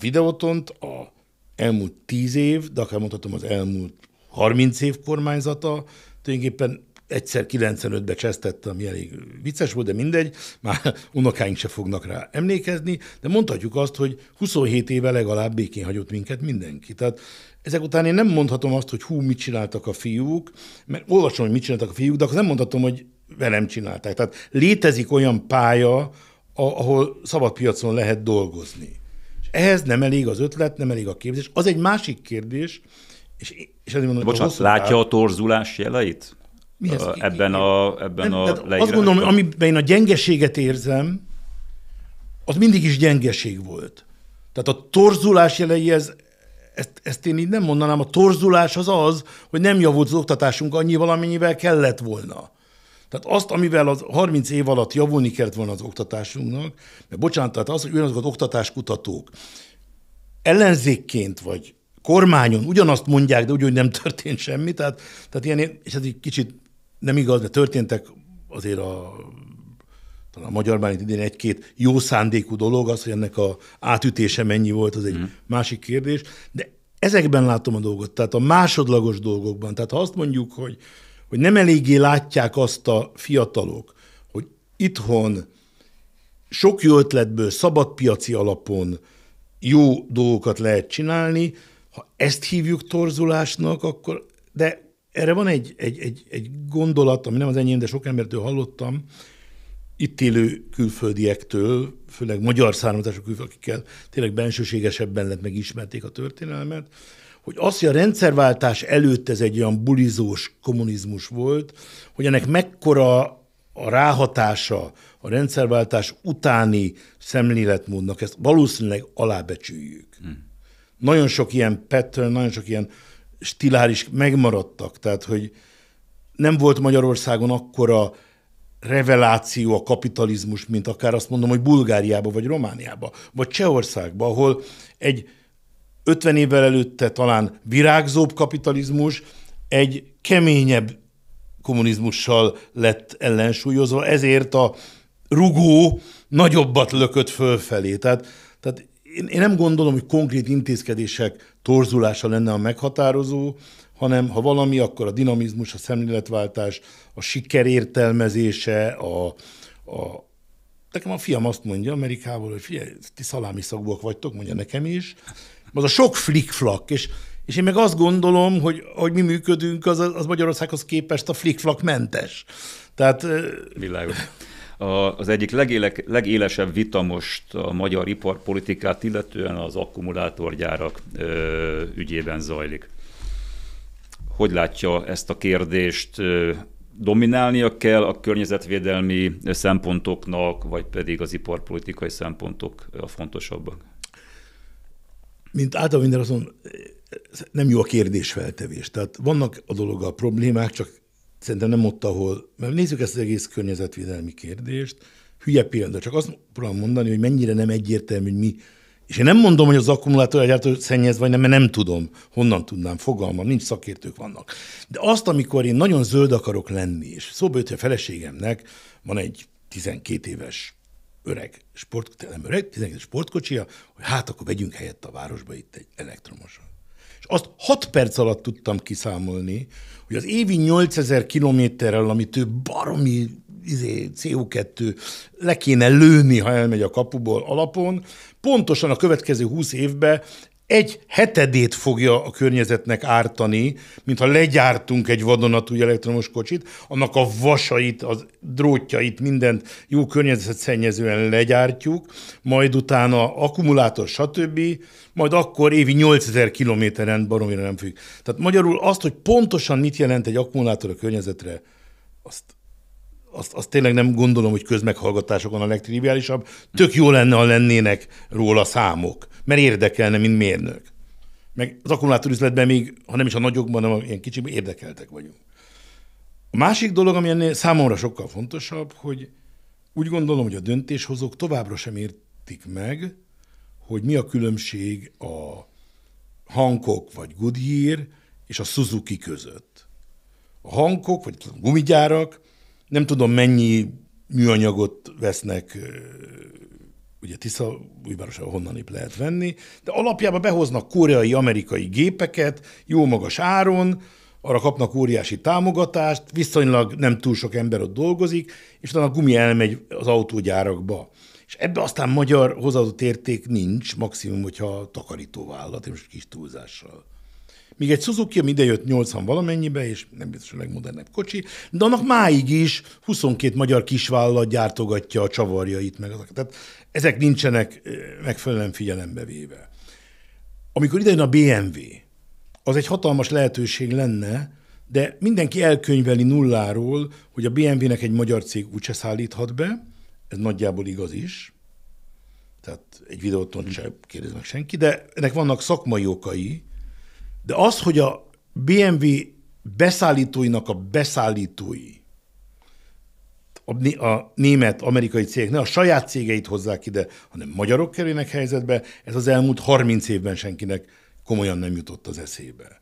videótont a elmúlt tíz év, de akár mondhatom az elmúlt 30 év kormányzata tulajdonképpen egyszer 95-ben csesztette, ami elég vicces volt, de mindegy, már unokáink se fognak rá emlékezni, de mondhatjuk azt, hogy 27 éve legalább békén hagyott minket mindenki. Tehát ezek után én nem mondhatom azt, hogy hú, mit csináltak a fiúk, mert olvasom, hogy mit csináltak a fiúk, de akkor nem mondhatom, hogy velem csinálták. Tehát létezik olyan pálya, ahol szabad piacon lehet dolgozni. és Ehhez nem elég az ötlet, nem elég a képzés. Az egy másik kérdés, és, és mondom, Bocsánat, a látja áll... a torzulás jeleit? Mihez? Ebben a, ebben nem, a leírásban. Azt gondolom, amiben én a gyengeséget érzem, az mindig is gyengeség volt. Tehát a torzulás jelei, ez, ezt, ezt én így nem mondanám, a torzulás az az, hogy nem javult az oktatásunk annyi valamennyivel kellett volna. Tehát azt, amivel az 30 év alatt javulni kellett volna az oktatásunknak, mert bocsánat, tehát az, hogy ugyanazok az oktatáskutatók ellenzékként vagy kormányon ugyanazt mondják, de úgy, hogy nem történt semmi, tehát, tehát ilyen, és ez egy kicsit nem igaz, de történtek azért a talán a magyar bánit idén egy-két jó szándékú dolog, az, hogy ennek a átütése mennyi volt, az egy mm. másik kérdés, de ezekben látom a dolgot, tehát a másodlagos dolgokban. Tehát ha azt mondjuk, hogy, hogy nem eléggé látják azt a fiatalok, hogy itthon sok jó ötletből, szabadpiaci alapon jó dolgokat lehet csinálni, ha ezt hívjuk torzulásnak, akkor de erre van egy, egy, egy, egy gondolat, ami nem az enyém, de sok embertől hallottam, itt élő külföldiektől, főleg magyar származású külföldiek, akikkel tényleg bensőségesebben lett megismerték a történelmet, hogy az, hogy a rendszerváltás előtt ez egy olyan bulizós kommunizmus volt, hogy ennek mekkora a ráhatása a rendszerváltás utáni szemléletmódnak, ezt valószínűleg alábecsüljük. Hmm. Nagyon sok ilyen pattern, nagyon sok ilyen stiláris megmaradtak, tehát hogy nem volt Magyarországon akkora reveláció a kapitalizmus, mint akár azt mondom, hogy Bulgáriába, vagy Romániába, vagy Csehországba, ahol egy 50 évvel előtte talán virágzóbb kapitalizmus egy keményebb kommunizmussal lett ellensúlyozva, ezért a rugó nagyobbat lökött fölfelé. Tehát, tehát én, én nem gondolom, hogy konkrét intézkedések torzulása lenne a meghatározó, hanem ha valami, akkor a dinamizmus, a szemléletváltás, a siker értelmezése, a, a, Nekem a fiam azt mondja Amerikából, hogy figyelj, ti szalámi szagúak vagytok, mondja nekem is. Az a sok flikflak, és, és én meg azt gondolom, hogy, hogy mi működünk, az, az Magyarországhoz képest a flikflak mentes. Tehát... Világos az egyik legélek, legélesebb vita most a magyar iparpolitikát, illetően az akkumulátorgyárak ö, ügyében zajlik. Hogy látja ezt a kérdést? Ö, dominálnia kell a környezetvédelmi szempontoknak, vagy pedig az iparpolitikai szempontok a fontosabbak? Mint általában minden azon nem jó a kérdésfeltevés. Tehát vannak a a problémák, csak Szerintem nem ott, ahol... Mert nézzük ezt az egész környezetvédelmi kérdést. Hülye példa, csak azt próbálom mondani, hogy mennyire nem egyértelmű, hogy mi... És én nem mondom, hogy az akkumulátor egyáltalán szennyez vagy nem, mert nem tudom, honnan tudnám, fogalmam, nincs szakértők vannak. De azt, amikor én nagyon zöld akarok lenni, és szóba jött, hogy a feleségemnek van egy 12 éves öreg, sport, nem öreg, 12 éves sportkocsia, hogy hát akkor vegyünk helyett a városba itt egy elektromosat. És azt 6 perc alatt tudtam kiszámolni, hogy az évi 8000 kilométerrel, amit ő baromi izé, CO2 le kéne lőni, ha elmegy a kapuból alapon, pontosan a következő 20 évben egy hetedét fogja a környezetnek ártani, mintha legyártunk egy vadonatúj elektromos kocsit, annak a vasait, az drótjait, mindent jó szennyezően legyártjuk, majd utána akkumulátor, stb., majd akkor évi 8000 kilométeren baromira nem függ. Tehát magyarul azt, hogy pontosan mit jelent egy akkumulátor a környezetre, azt azt, azt tényleg nem gondolom, hogy közmeghallgatásokon a legtriviálisabb. Tök jó lenne, ha lennének róla számok, mert érdekelne, mint mérnök. Meg az akkumulátorüzletben még, ha nem is a nagyokban, hanem ilyen kicsiben érdekeltek vagyunk. A másik dolog, ami ennél számomra sokkal fontosabb, hogy úgy gondolom, hogy a döntéshozók továbbra sem értik meg, hogy mi a különbség a Hankok vagy Goodyear és a Suzuki között. A Hankok vagy a gumigyárak nem tudom mennyi műanyagot vesznek ugye Tisza újvárosa honnan épp lehet venni, de alapjában behoznak koreai, amerikai gépeket, jó magas áron, arra kapnak óriási támogatást, viszonylag nem túl sok ember ott dolgozik, és utána a gumi elmegy az autógyárakba. És ebbe aztán magyar hozzáadott érték nincs, maximum, hogyha takarítóvállalat, és kis túlzással. Míg egy Suzuki, ami idejött 80 valamennyibe, és nem biztos a legmodernebb kocsi, de annak máig is 22 magyar kisvállalat gyártogatja a csavarjait, meg Azok. Tehát ezek nincsenek megfelelően figyelembe véve. Amikor idejön a BMW, az egy hatalmas lehetőség lenne, de mindenki elkönyveli nulláról, hogy a BMW-nek egy magyar cég úgyse szállíthat be, ez nagyjából igaz is, tehát egy videóton sem kérdez meg senki, de ennek vannak szakmai okai, de az, hogy a BMW beszállítóinak a beszállítói, a német, amerikai cégek ne a saját cégeit hozzák ide, hanem magyarok kerülnek helyzetbe, ez az elmúlt 30 évben senkinek komolyan nem jutott az eszébe.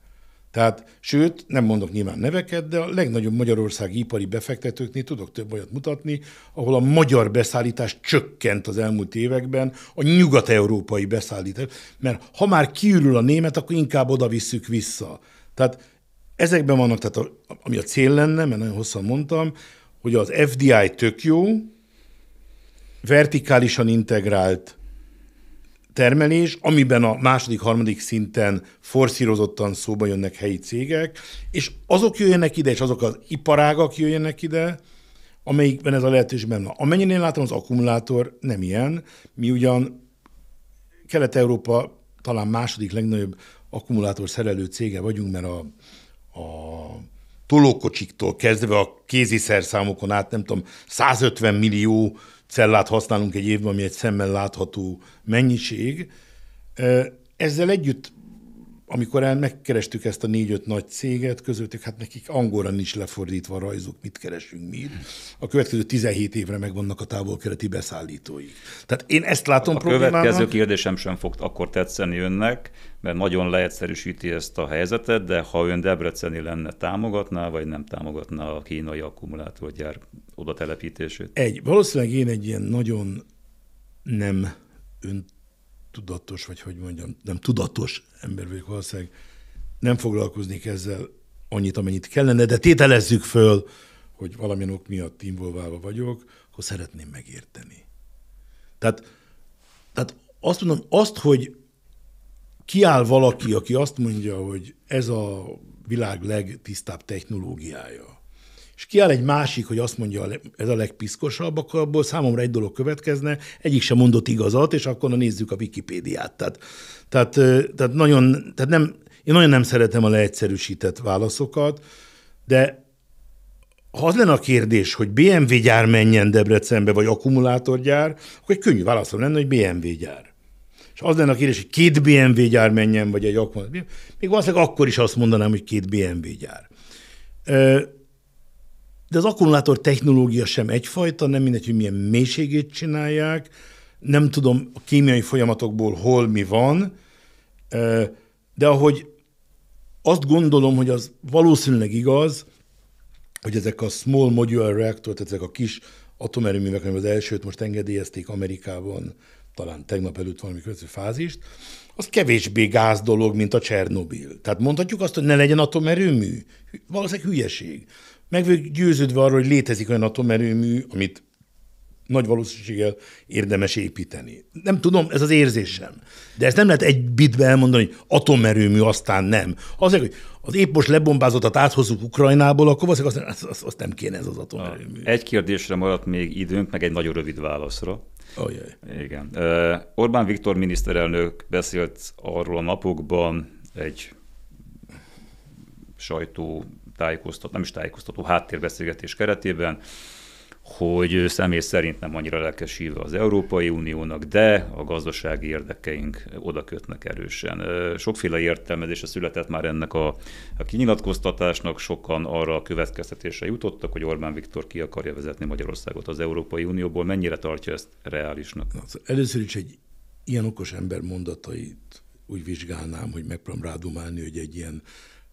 Tehát, sőt, nem mondok nyilván neveket, de a legnagyobb magyarországi ipari befektetőknél tudok több olyat mutatni, ahol a magyar beszállítás csökkent az elmúlt években, a nyugat-európai beszállítás. Mert ha már kiürül a német, akkor inkább oda visszük vissza. Tehát ezekben vannak, tehát a, ami a cél lenne, mert nagyon hosszan mondtam, hogy az FDI tök jó, vertikálisan integrált termelés, amiben a második, harmadik szinten forszírozottan szóba jönnek helyi cégek, és azok jöjjenek ide, és azok az iparágak jöjjenek ide, amelyikben ez a lehetőség benne Amennyire én látom, az akkumulátor nem ilyen. Mi ugyan Kelet-Európa talán második legnagyobb akkumulátor szerelő cége vagyunk, mert a, a tolókocsiktól kezdve a kéziszerszámokon át, nem tudom, 150 millió cellát használunk egy évben, ami egy szemmel látható mennyiség. Ezzel együtt amikor el megkerestük ezt a négy-öt nagy céget, közöttük, hát nekik angolra nincs lefordítva a rajzok, mit keresünk mi. A következő 17 évre megvannak a távolkereti beszállítói. Tehát én ezt látom a problémának. A következő kérdésem sem fog akkor tetszeni önnek, mert nagyon leegyszerűsíti ezt a helyzetet, de ha ön debreceni lenne, támogatná, vagy nem támogatná a kínai akkumulátorgyár oda telepítését? Egy, valószínűleg én egy ilyen nagyon nem önt tudatos, vagy hogy mondjam, nem tudatos ember vagyok valószínűleg, nem foglalkozni ezzel annyit, amennyit kellene, de tételezzük föl, hogy valamilyen ok miatt involválva vagyok, akkor szeretném megérteni. Tehát, tehát azt mondom, azt, hogy kiáll valaki, aki azt mondja, hogy ez a világ legtisztább technológiája, és kiáll egy másik, hogy azt mondja, ez a legpiszkosabb, akkor abból számomra egy dolog következne, egyik sem mondott igazat, és akkor na nézzük a Wikipédiát. Tehát, tehát, tehát nagyon, tehát nem, én nagyon nem szeretem a leegyszerűsített válaszokat, de ha az lenne a kérdés, hogy BMW gyár menjen Debrecenbe, vagy akkumulátorgyár, akkor egy könnyű válaszom lenne, hogy BMW gyár. És az lenne a kérdés, hogy két BMW gyár menjen, vagy egy akkumulátor. Még valószínűleg akkor is azt mondanám, hogy két BMW gyár. De az akkumulátor technológia sem egyfajta, nem mindegy, hogy milyen mélységét csinálják, nem tudom a kémiai folyamatokból hol mi van, de ahogy azt gondolom, hogy az valószínűleg igaz, hogy ezek a small modular reactor, tehát ezek a kis atomerőművek, az elsőt most engedélyezték Amerikában, talán tegnap előtt valami közül fázist, az kevésbé gáz dolog, mint a Csernobil. Tehát mondhatjuk azt, hogy ne legyen atomerőmű? Valószínűleg hülyeség meg vagyok győződve arról, hogy létezik olyan atomerőmű, amit nagy valószínűséggel érdemes építeni. Nem tudom, ez az érzésem. De ezt nem lehet egy bitbe elmondani, hogy atomerőmű, aztán nem. Azért, hogy az épp most lebombázottat áthozzuk Ukrajnából, akkor az, azt, azt, azt nem kéne ez az atomerőmű. Egy kérdésre maradt még időnk, meg egy nagyon rövid válaszra. Ajaj. Igen. Orbán Viktor miniszterelnök beszélt arról a napokban egy sajtó tájékoztató, nem is tájékoztató háttérbeszélgetés keretében, hogy személy szerint nem annyira lelkesíve az Európai Uniónak, de a gazdasági érdekeink oda kötnek erősen. Sokféle értelmezése született már ennek a, a kinyilatkoztatásnak, sokan arra a következtetésre jutottak, hogy Orbán Viktor ki akarja vezetni Magyarországot az Európai Unióból. Mennyire tartja ezt reálisnak? először is egy ilyen okos ember mondatait úgy vizsgálnám, hogy megpróbálom rádumálni, hogy egy ilyen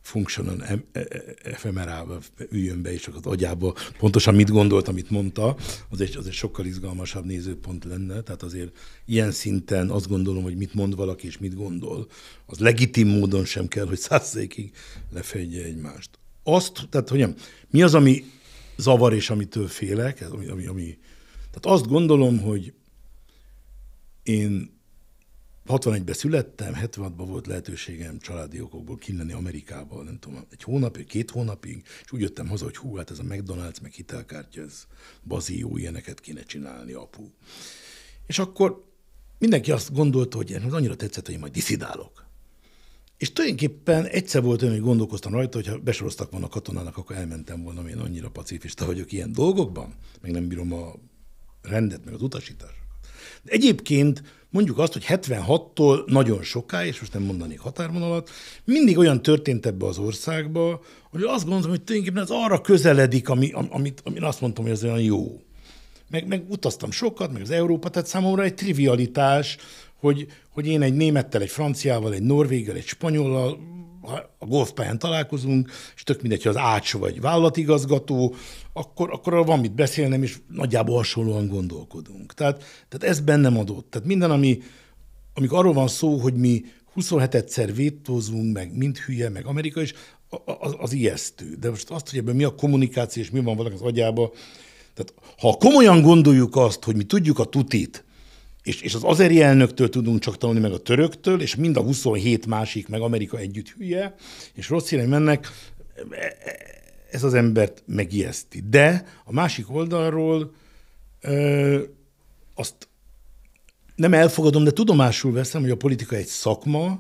functional e- e- e- efemerába üljön be, és az agyába pontosan mit gondolt, amit mondta, az egy, az egy sokkal izgalmasabb nézőpont lenne. Tehát azért ilyen szinten azt gondolom, hogy mit mond valaki, és mit gondol, az legitim módon sem kell, hogy százszékig lefedje egymást. Azt, tehát hogy nem, mi az, ami zavar, és amitől félek, ami, ami, ami tehát azt gondolom, hogy én 61-ben születtem, 76-ban volt lehetőségem családi okokból kilenni Amerikába, nem tudom, egy hónapig, két hónapig, és úgy jöttem haza, hogy hú, hát ez a McDonald's, meg hitelkártya, ez bazió, ilyeneket kéne csinálni, apu. És akkor mindenki azt gondolta, hogy ez annyira tetszett, hogy én majd diszidálok. És tulajdonképpen egyszer volt olyan, hogy gondolkoztam rajta, hogy ha besoroztak volna katonának, akkor elmentem volna, én annyira pacifista vagyok ilyen dolgokban, meg nem bírom a rendet, meg az utasítást. De egyébként mondjuk azt, hogy 76-tól nagyon soká, és most nem mondanék határvonalat, mindig olyan történt ebbe az országba, hogy azt gondolom, hogy tulajdonképpen ez arra közeledik, ami, amit, amit azt mondtam, hogy ez olyan jó. Meg, meg utaztam sokat, meg az Európa, tehát számomra egy trivialitás, hogy, hogy én egy némettel, egy franciával, egy norvéggel, egy spanyollal a golfpályán találkozunk, és tök mindegy, hogy az ács vagy vállalatigazgató, akkor, akkor van mit beszélnem, és nagyjából hasonlóan gondolkodunk. Tehát, tehát ez bennem adott. Tehát minden, ami, amikor arról van szó, hogy mi 27-szer vétózunk, meg mint hülye, meg Amerika is, az, az ijesztő. De most azt, hogy ebben mi a kommunikáció, és mi van valakinek az agyába, tehát ha komolyan gondoljuk azt, hogy mi tudjuk a tutit, és, és az azeri elnöktől tudunk csak tanulni, meg a töröktől, és mind a 27 másik, meg Amerika együtt hülye, és rossz hírem mennek, e, e, ez az embert megijeszti. De a másik oldalról ö, azt nem elfogadom, de tudomásul veszem, hogy a politika egy szakma,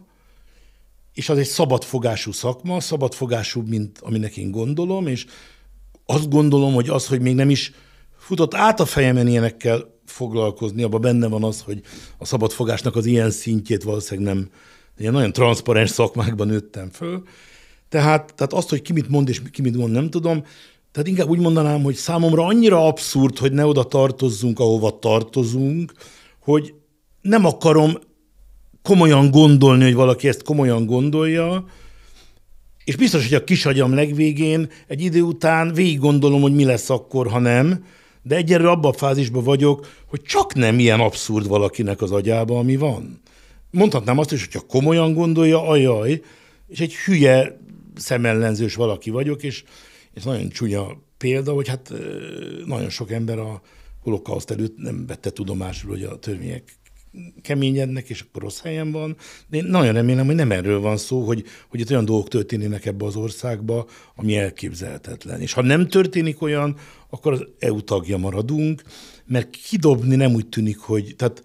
és az egy szabadfogású szakma, szabadfogású, mint aminek én gondolom, és azt gondolom, hogy az, hogy még nem is futott át a fejemen ilyenekkel, foglalkozni, abban benne van az, hogy a szabadfogásnak az ilyen szintjét valószínűleg nem, ilyen nagyon transzparens szakmákban nőttem föl. Tehát, tehát azt, hogy ki mit mond és ki mit mond, nem tudom. Tehát inkább úgy mondanám, hogy számomra annyira abszurd, hogy ne oda tartozzunk, ahova tartozunk, hogy nem akarom komolyan gondolni, hogy valaki ezt komolyan gondolja, és biztos, hogy a kisagyam legvégén egy idő után végig gondolom, hogy mi lesz akkor, ha nem, de egyelőre abban a fázisban vagyok, hogy csak nem ilyen abszurd valakinek az agyába, ami van. Mondhatnám azt is, hogyha komolyan gondolja, ajaj, és egy hülye szemellenzős valaki vagyok, és, ez nagyon csúnya példa, hogy hát nagyon sok ember a holokauszt előtt nem vette tudomásul, hogy a törvények keményednek, és akkor rossz helyen van. De én nagyon remélem, hogy nem erről van szó, hogy, hogy itt olyan dolgok történnének ebbe az országba, ami elképzelhetetlen. És ha nem történik olyan, akkor az EU tagja maradunk, mert kidobni nem úgy tűnik, hogy... Tehát,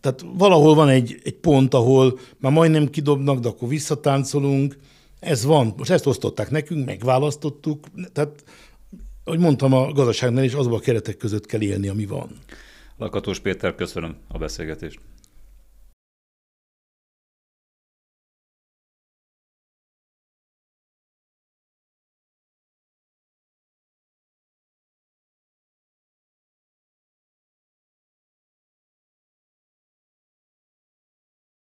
tehát valahol van egy, egy pont, ahol már majdnem kidobnak, de akkor visszatáncolunk. Ez van. Most ezt osztották nekünk, megválasztottuk. Tehát, ahogy mondtam, a gazdaságnál is azba a keretek között kell élni, ami van. Lakatos Péter, köszönöm a beszélgetést.